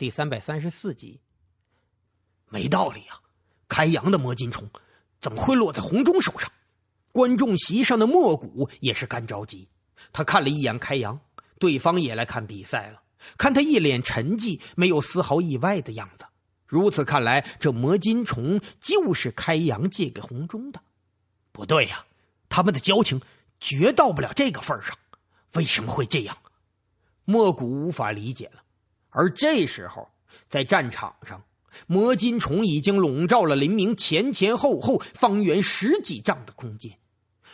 第三百三十四集，没道理啊！开阳的魔金虫怎么会落在红忠手上？观众席上的莫古也是干着急。他看了一眼开阳，对方也来看比赛了。看他一脸沉寂，没有丝毫意外的样子。如此看来，这魔金虫就是开阳借给红忠的。不对呀，他们的交情绝到不了这个份上。为什么会这样？莫古无法理解了。而这时候，在战场上，魔金虫已经笼罩了林明前前后后方圆十几丈的空间。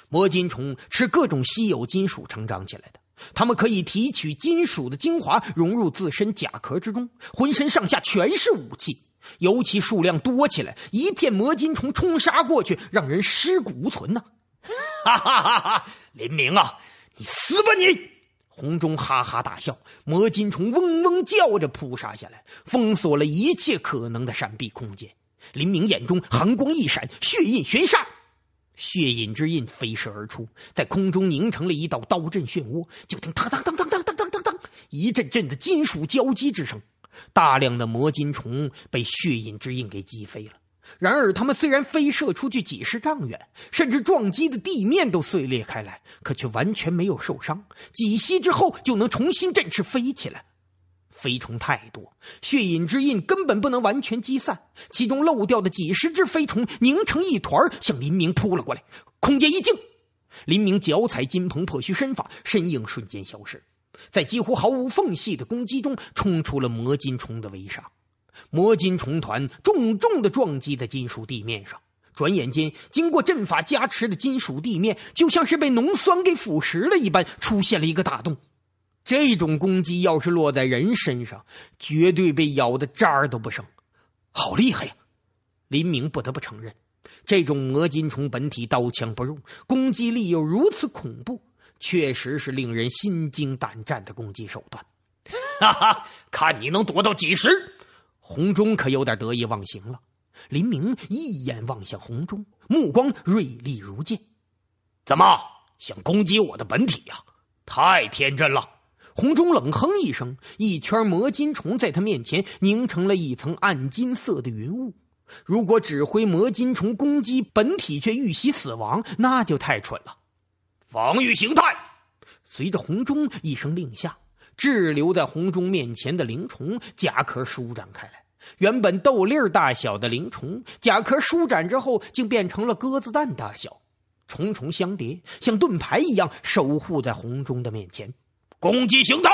魔金虫是各种稀有金属成长起来的，它们可以提取金属的精华融入自身甲壳之中，浑身上下全是武器。尤其数量多起来，一片魔金虫冲杀过去，让人尸骨无存呐！哈哈哈！林明啊，你死吧你！红钟哈哈大笑，魔金虫嗡嗡叫着扑杀下来，封锁了一切可能的闪避空间。林明眼中寒光一闪，血印悬杀，血印之印飞射而出，在空中凝成了一道刀阵漩涡。就听当当当当当当当当，一阵阵的金属交击之声，大量的魔金虫被血印之印给击飞了。然而，他们虽然飞射出去几十丈远，甚至撞击的地面都碎裂开来，可却完全没有受伤。几息之后，就能重新振翅飞起来。飞虫太多，血饮之印根本不能完全击散，其中漏掉的几十只飞虫凝成一团，向林明扑了过来。空间一静，林明脚踩金鹏破虚身法，身影瞬间消失，在几乎毫无缝隙的攻击中，冲出了魔金虫的围杀。魔金虫团重重的撞击在金属地面上，转眼间，经过阵法加持的金属地面就像是被浓酸给腐蚀了一般，出现了一个大洞。这种攻击要是落在人身上，绝对被咬的渣儿都不剩。好厉害呀！林明不得不承认，这种魔金虫本体刀枪不入，攻击力又如此恐怖，确实是令人心惊胆战的攻击手段。哈哈，看你能躲到几时！红中可有点得意忘形了，林明一眼望向红中，目光锐利如剑。怎么想攻击我的本体呀？太天真了！红中冷哼一声，一圈魔金虫在他面前凝成了一层暗金色的云雾。如果指挥魔金虫攻击本体却遇袭死亡，那就太蠢了。防御形态，随着红中一声令下。滞留在红中面前的灵虫甲壳舒展开来，原本豆粒大小的灵虫甲壳舒展之后，竟变成了鸽子蛋大小，重重相叠，像盾牌一样守护在红中的面前。攻击形态，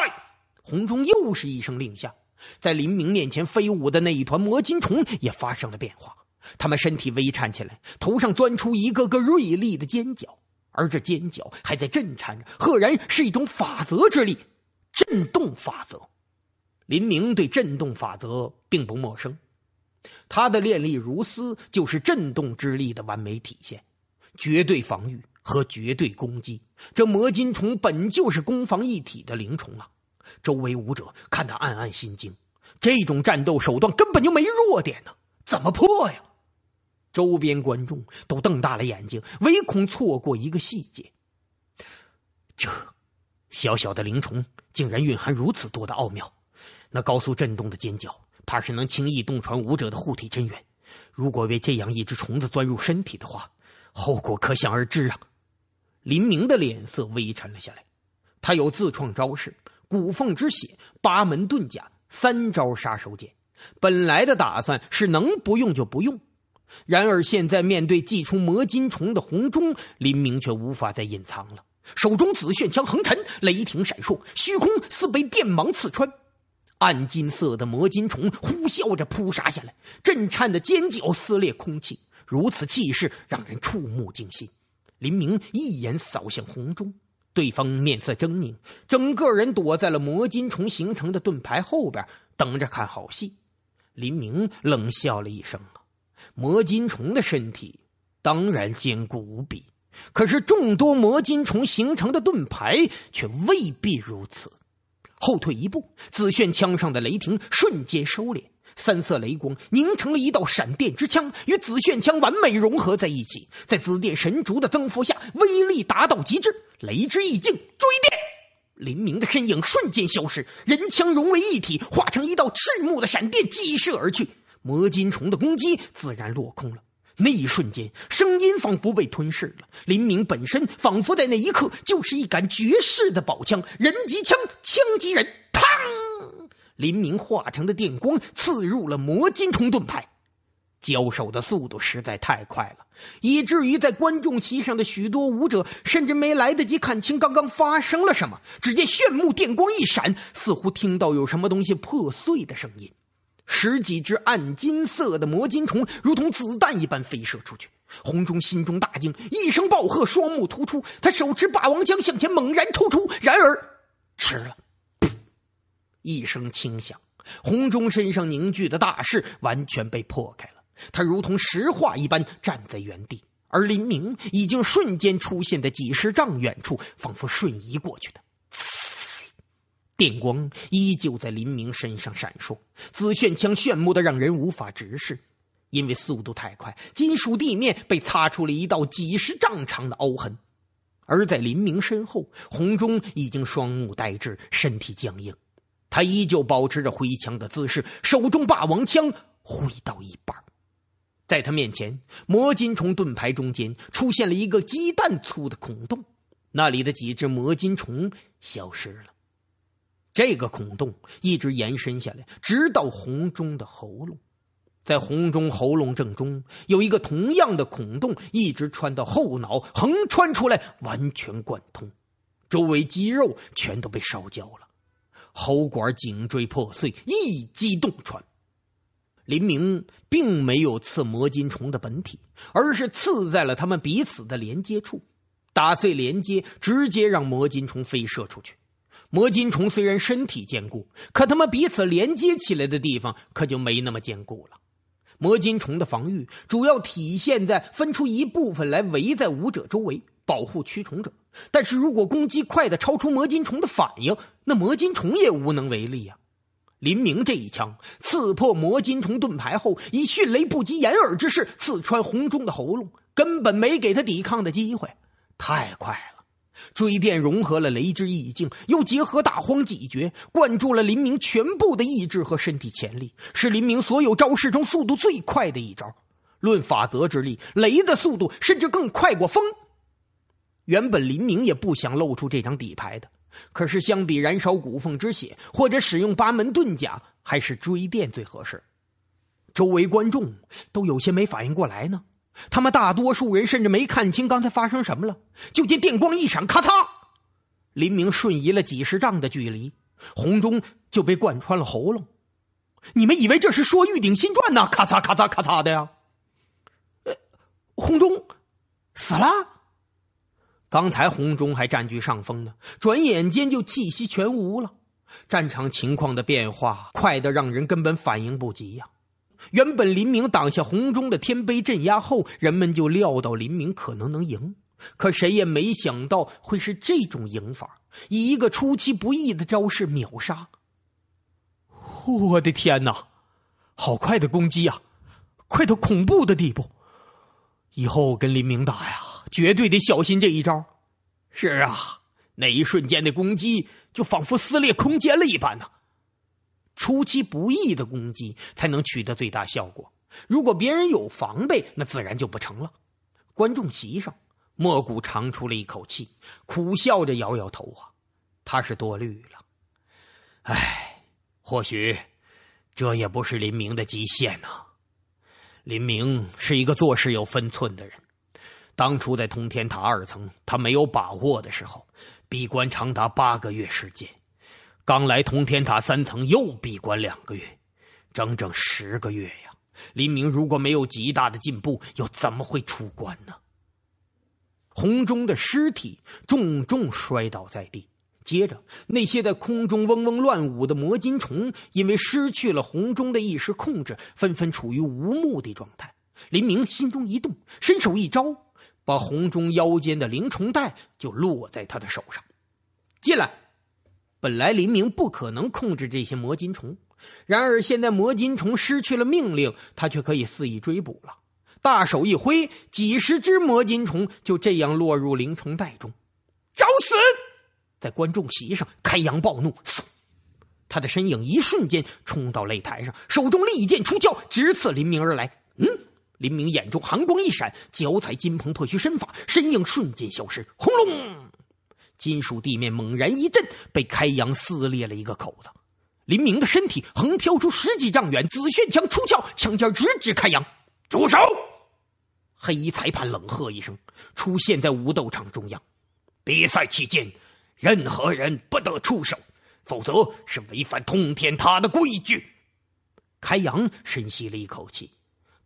红中又是一声令下，在林明面前飞舞的那一团魔金虫也发生了变化，他们身体微颤起来，头上钻出一个个锐利的尖角，而这尖角还在震颤着，赫然是一种法则之力。震动法则，林明对震动法则并不陌生，他的练力如丝，就是震动之力的完美体现。绝对防御和绝对攻击，这魔金虫本就是攻防一体的灵虫啊！周围武者看他暗暗心惊，这种战斗手段根本就没弱点呢，怎么破呀？周边观众都瞪大了眼睛，唯恐错过一个细节。这。小小的灵虫竟然蕴含如此多的奥妙，那高速震动的尖叫，怕是能轻易洞穿武者的护体真元。如果被这样一只虫子钻入身体的话，后果可想而知啊！林明的脸色微沉了下来。他有自创招式“骨缝之血”“八门遁甲”三招杀手锏，本来的打算是能不用就不用。然而现在面对祭出魔金虫的红钟，林明却无法再隐藏了。手中紫炫枪横陈，雷霆闪烁，虚空似被电芒刺穿。暗金色的魔金虫呼啸着扑杀下来，震颤的尖角撕裂空气，如此气势让人触目惊心。林明一眼扫向红中，对方面色狰狞，整个人躲在了魔金虫形成的盾牌后边，等着看好戏。林明冷笑了一声：“啊，魔金虫的身体当然坚固无比。”可是众多魔金虫形成的盾牌却未必如此。后退一步，紫炫枪上的雷霆瞬间收敛，三色雷光凝成了一道闪电之枪，与紫炫枪完美融合在一起，在紫电神竹的增幅下，威力达到极致。雷之意境追电，林明的身影瞬间消失，人枪融为一体，化成一道赤目的闪电激射而去。魔金虫的攻击自然落空了。那一瞬间，声音仿佛被吞噬了。林明本身仿佛在那一刻就是一杆绝世的宝枪，人即枪，枪即人。砰！林明化成的电光刺入了魔金虫盾牌。交手的速度实在太快了，以至于在观众席上的许多舞者甚至没来得及看清刚刚发生了什么。只见炫目电光一闪，似乎听到有什么东西破碎的声音。十几只暗金色的魔金虫如同子弹一般飞射出去，红忠心中大惊，一声暴喝，双目突出，他手持霸王枪向前猛然抽出，然而迟了，噗一声轻响，红忠身上凝聚的大势完全被破开了，他如同石化一般站在原地，而林明已经瞬间出现在几十丈远处，仿佛瞬移过去的。电光依旧在林明身上闪烁，紫炫枪炫目的让人无法直视，因为速度太快，金属地面被擦出了一道几十丈长的凹痕。而在林明身后，洪忠已经双目呆滞，身体僵硬，他依旧保持着挥枪的姿势，手中霸王枪挥到一半，在他面前，魔金虫盾牌中间出现了一个鸡蛋粗的孔洞，那里的几只魔金虫消失了。这个孔洞一直延伸下来，直到红中的喉咙，在红中喉咙正中有一个同样的孔洞，一直穿到后脑，横穿出来，完全贯通，周围肌肉全都被烧焦了，喉管颈椎破碎，一击洞穿。林明并没有刺魔金虫的本体，而是刺在了他们彼此的连接处，打碎连接，直接让魔金虫飞射出去。魔金虫虽然身体坚固，可他们彼此连接起来的地方可就没那么坚固了。魔金虫的防御主要体现在分出一部分来围在武者周围，保护驱虫者。但是如果攻击快的超出魔金虫的反应，那魔金虫也无能为力呀。林明这一枪刺破魔金虫盾牌后，以迅雷不及掩耳之势刺穿红中的喉咙，根本没给他抵抗的机会，太快了。追电融合了雷之意境，又结合大荒几绝，灌注了林明全部的意志和身体潜力，是林明所有招式中速度最快的一招。论法则之力，雷的速度甚至更快过风。原本林明也不想露出这张底牌的，可是相比燃烧骨缝之血或者使用八门遁甲，还是追电最合适。周围观众都有些没反应过来呢。他们大多数人甚至没看清刚才发生什么了，就见电光一闪，咔嚓，林明瞬移了几十丈的距离，红中就被贯穿了喉咙。你们以为这是说《玉鼎新传》呢？咔嚓咔嚓咔嚓的呀！呃，红中死了。刚才红中还占据上风呢，转眼间就气息全无了。战场情况的变化快得让人根本反应不及呀。原本林明挡下红中的天杯镇压后，人们就料到林明可能能赢，可谁也没想到会是这种赢法，以一个出其不意的招式秒杀。我的天哪，好快的攻击啊，快到恐怖的地步！以后跟林明打呀，绝对得小心这一招。是啊，那一瞬间的攻击就仿佛撕裂空间了一般呢。出其不意的攻击才能取得最大效果。如果别人有防备，那自然就不成了。观众席上，莫古长出了一口气，苦笑着摇摇头啊，他是多虑了。唉，或许，这也不是林明的极限呢。林明是一个做事有分寸的人。当初在通天塔二层，他没有把握的时候，闭关长达八个月时间。刚来通天塔三层，又闭关两个月，整整十个月呀！林明如果没有极大的进步，又怎么会出关呢？红中的尸体重重摔倒在地，接着那些在空中嗡嗡乱舞的魔金虫，因为失去了红中的意识控制，纷纷处于无目的状态。林明心中一动，伸手一招，把红中腰间的灵虫袋就落在他的手上，进来。本来林明不可能控制这些魔金虫，然而现在魔金虫失去了命令，他却可以肆意追捕了。大手一挥，几十只魔金虫就这样落入灵虫袋中。找死！在观众席上，开阳暴怒，嗖，他的身影一瞬间冲到擂台上，手中利剑出鞘，直刺林明而来。嗯，林明眼中寒光一闪，脚踩金鹏破虚身法，身影瞬间消失。轰隆！金属地面猛然一震，被开阳撕裂了一个口子。林明的身体横飘出十几丈远，紫炫枪出鞘，枪尖直指开阳。住手！黑衣裁判冷喝一声，出现在武斗场中央。比赛期间，任何人不得出手，否则是违反通天塔的规矩。开阳深吸了一口气，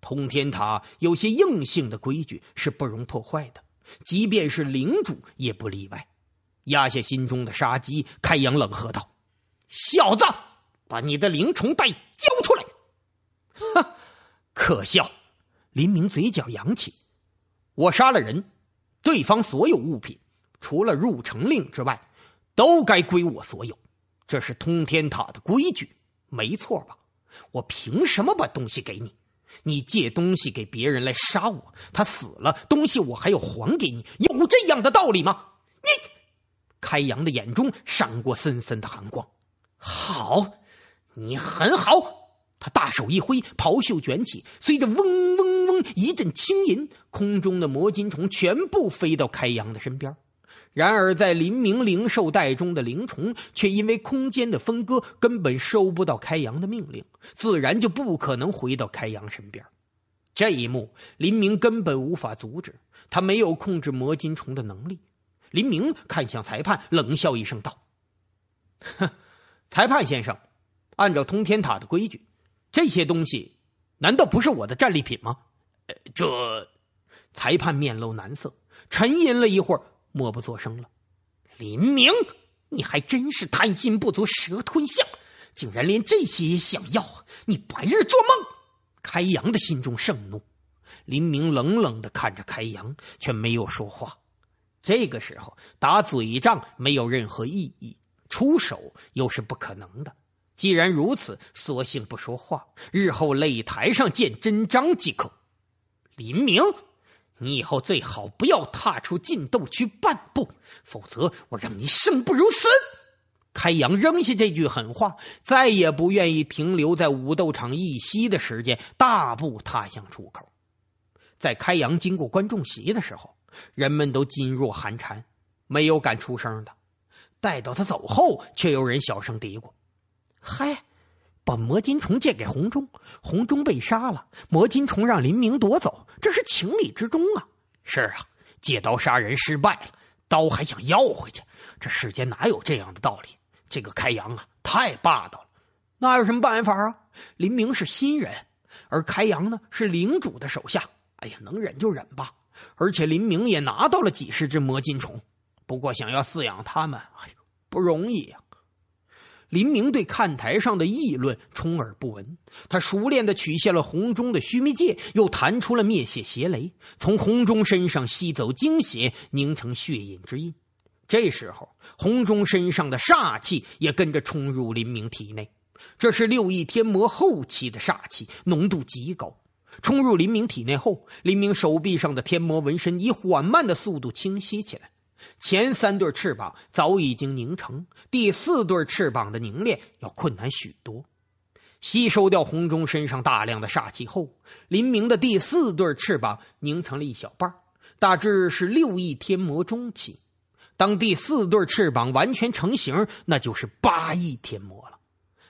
通天塔有些硬性的规矩是不容破坏的，即便是领主也不例外。压下心中的杀机，开阳冷喝道：“小子，把你的灵虫袋交出来！”“哈，可笑！”林明嘴角扬起，“我杀了人，对方所有物品，除了入城令之外，都该归我所有。这是通天塔的规矩，没错吧？我凭什么把东西给你？你借东西给别人来杀我，他死了，东西我还要还给你，有这样的道理吗？你！”开阳的眼中闪过森森的寒光。好，你很好。他大手一挥，袍袖卷起，随着嗡嗡嗡一阵轻吟，空中的魔金虫全部飞到开阳的身边。然而，在林明灵兽袋中的灵虫却因为空间的分割，根本收不到开阳的命令，自然就不可能回到开阳身边。这一幕，林明根本无法阻止。他没有控制魔金虫的能力。林明看向裁判，冷笑一声道：“哼，裁判先生，按照通天塔的规矩，这些东西难道不是我的战利品吗？”这裁判面露难色，沉吟了一会儿，默不作声了。林明，你还真是贪心不足蛇吞象，竟然连这些也想要，你白日做梦！开阳的心中盛怒，林明冷冷的看着开阳，却没有说话。这个时候打嘴仗没有任何意义，出手又是不可能的。既然如此，索性不说话，日后擂台上见真章即可。林明，你以后最好不要踏出禁斗区半步，否则我让你生不如死！开阳扔下这句狠话，再也不愿意停留在武斗场一息的时间，大步踏向出口。在开阳经过观众席的时候。人们都噤若寒蝉，没有敢出声的。待到他走后，却有人小声嘀咕：“嗨，把魔金虫借给红忠，红忠被杀了，魔金虫让林明夺走，这是情理之中啊。”“是啊，借刀杀人失败了，刀还想要回去，这世间哪有这样的道理？”“这个开阳啊，太霸道了，那有什么办法啊？”“林明是新人，而开阳呢，是领主的手下。哎呀，能忍就忍吧。”而且林明也拿到了几十只魔金虫，不过想要饲养它们，哎呦，不容易呀！林明对看台上的议论充耳不闻，他熟练的取下了红中的须弥戒，又弹出了灭血邪雷，从红中身上吸走精血，凝成血印之印。这时候，红中身上的煞气也跟着冲入林明体内，这是六翼天魔后期的煞气，浓度极高。冲入林明体内后，林明手臂上的天魔纹身以缓慢的速度清晰起来。前三对翅膀早已经凝成，第四对翅膀的凝练要困难许多。吸收掉红中身上大量的煞气后，林明的第四对翅膀凝成了一小半，大致是六翼天魔中期。当第四对翅膀完全成型，那就是八翼天魔了。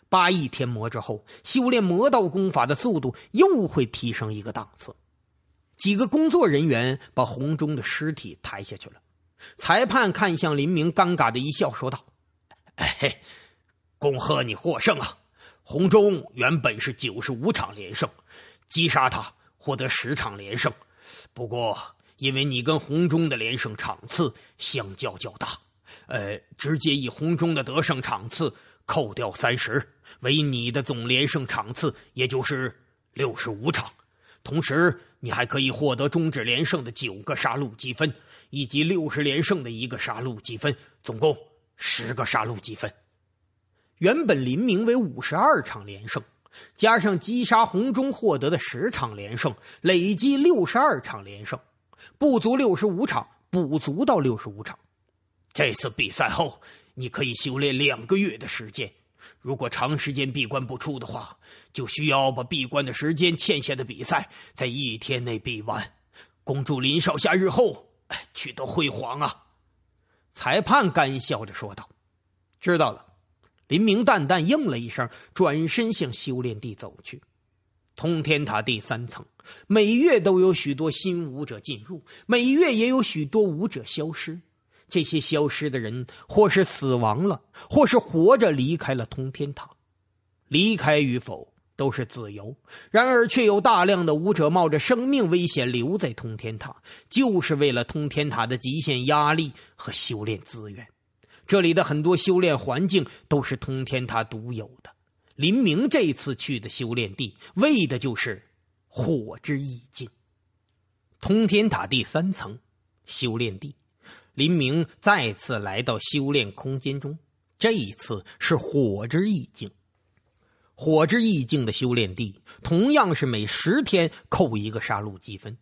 八亿天魔之后，修炼魔道功法的速度又会提升一个档次。几个工作人员把洪中的尸体抬下去了。裁判看向林明，尴尬的一笑，说道：“哎嘿，恭贺你获胜啊！洪中原本是九十五场连胜，击杀他获得十场连胜。不过因为你跟洪忠的连胜场次相较较大，呃，直接以洪忠的得胜场次扣掉三十。”为你的总连胜场次，也就是六十五场。同时，你还可以获得终止连胜的九个杀戮积分，以及六十连胜的一个杀戮积分，总共十个杀戮积分。原本林明为五十二场连胜，加上击杀红中获得的十场连胜，累计六十二场连胜，不足六十五场，补足到六十五场。这次比赛后，你可以修炼两个月的时间。如果长时间闭关不出的话，就需要把闭关的时间欠下的比赛在一天内比完，恭祝林少侠日后取得辉煌啊！裁判干笑着说道：“知道了。”林明淡淡应了一声，转身向修炼地走去。通天塔第三层每月都有许多新武者进入，每月也有许多武者消失。这些消失的人，或是死亡了，或是活着离开了通天塔。离开与否都是自由，然而却有大量的武者冒着生命危险留在通天塔，就是为了通天塔的极限压力和修炼资源。这里的很多修炼环境都是通天塔独有的。林明这次去的修炼地，为的就是火之意境。通天塔第三层修炼地。林明再次来到修炼空间中，这一次是火之意境。火之意境的修炼地同样是每十天扣一个杀戮积分。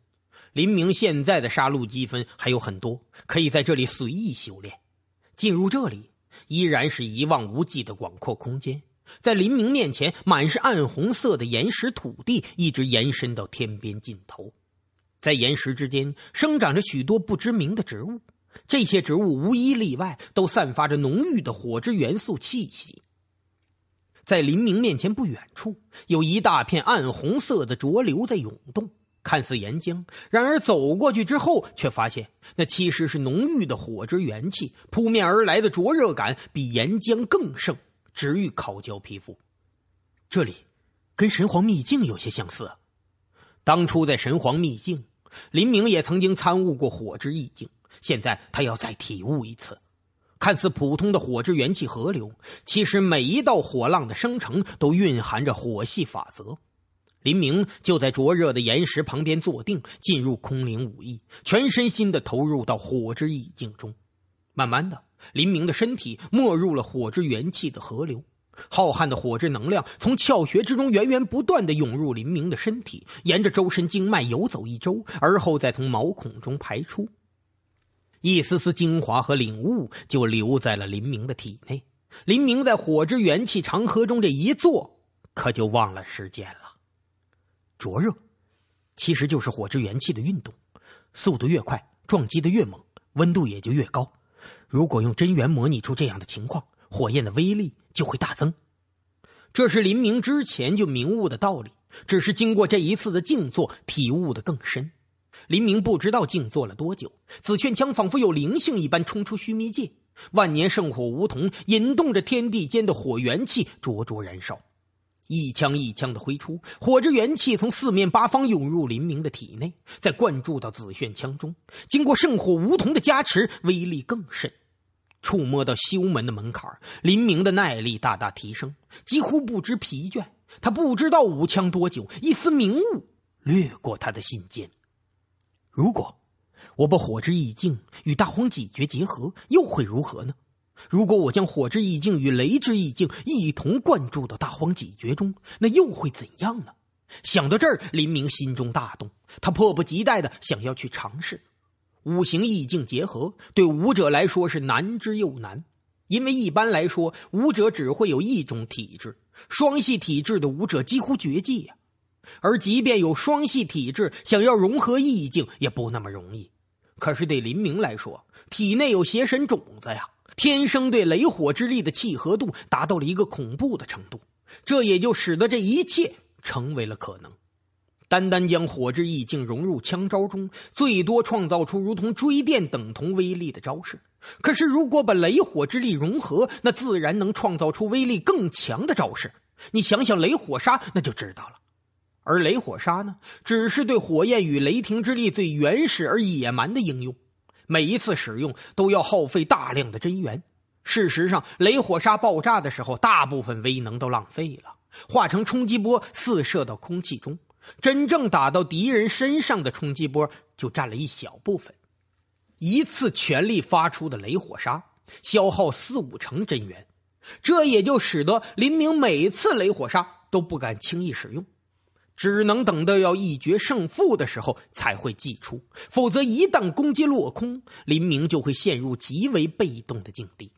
林明现在的杀戮积分还有很多，可以在这里随意修炼。进入这里，依然是一望无际的广阔空间，在林明面前满是暗红色的岩石土地，一直延伸到天边尽头。在岩石之间生长着许多不知名的植物。这些植物无一例外都散发着浓郁的火之元素气息。在林明面前不远处，有一大片暗红色的浊流在涌动，看似岩浆，然而走过去之后，却发现那其实是浓郁的火之元气，扑面而来的灼热感比岩浆更盛，直欲烤焦皮肤。这里，跟神皇秘境有些相似。当初在神皇秘境，林明也曾经参悟过火之意境。现在他要再体悟一次，看似普通的火之元气河流，其实每一道火浪的生成都蕴含着火系法则。林明就在灼热的岩石旁边坐定，进入空灵武艺，全身心的投入到火之意境中。慢慢的，林明的身体没入了火之元气的河流，浩瀚的火之能量从窍穴之中源源不断的涌入林明的身体，沿着周身经脉游走一周，而后再从毛孔中排出。一丝丝精华和领悟就留在了林明的体内。林明在火之元气长河中这一坐，可就忘了时间了。灼热，其实就是火之元气的运动，速度越快，撞击的越猛，温度也就越高。如果用真元模拟出这样的情况，火焰的威力就会大增。这是林明之前就明悟的道理，只是经过这一次的静坐，体悟的更深。林明不知道静坐了多久，紫炫枪仿佛有灵性一般冲出须弥界。万年圣火梧桐引动着天地间的火元气，灼灼燃烧，一枪一枪的挥出，火之元气从四面八方涌入林明的体内，再灌注到紫炫枪中。经过圣火梧桐的加持，威力更甚。触摸到修门的门槛，林明的耐力大大提升，几乎不知疲倦。他不知道舞枪多久，一丝明悟掠过他的心间。如果我把火之意境与大荒几绝结合，又会如何呢？如果我将火之意境与雷之意境一同灌注到大荒几绝中，那又会怎样呢？想到这儿，林明心中大动，他迫不及待的想要去尝试。五行意境结合，对武者来说是难之又难，因为一般来说，武者只会有一种体质，双系体质的武者几乎绝迹呀。而即便有双系体质，想要融合意境也不那么容易。可是对林明来说，体内有邪神种子呀，天生对雷火之力的契合度达到了一个恐怖的程度，这也就使得这一切成为了可能。单单将火之意境融入枪招中，最多创造出如同追电等同威力的招式。可是如果把雷火之力融合，那自然能创造出威力更强的招式。你想想雷火杀，那就知道了。而雷火沙呢，只是对火焰与雷霆之力最原始而野蛮的应用，每一次使用都要耗费大量的真元。事实上，雷火沙爆炸的时候，大部分威能都浪费了，化成冲击波四射到空气中，真正打到敌人身上的冲击波就占了一小部分。一次全力发出的雷火沙消耗四五成真元，这也就使得林明每次雷火沙都不敢轻易使用。只能等到要一决胜负的时候才会祭出，否则一旦攻击落空，林明就会陷入极为被动的境地。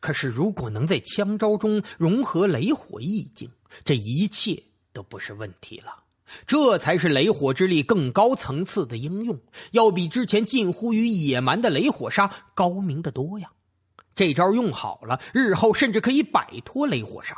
可是，如果能在枪招中融合雷火意境，这一切都不是问题了。这才是雷火之力更高层次的应用，要比之前近乎于野蛮的雷火杀高明的多呀！这招用好了，日后甚至可以摆脱雷火杀。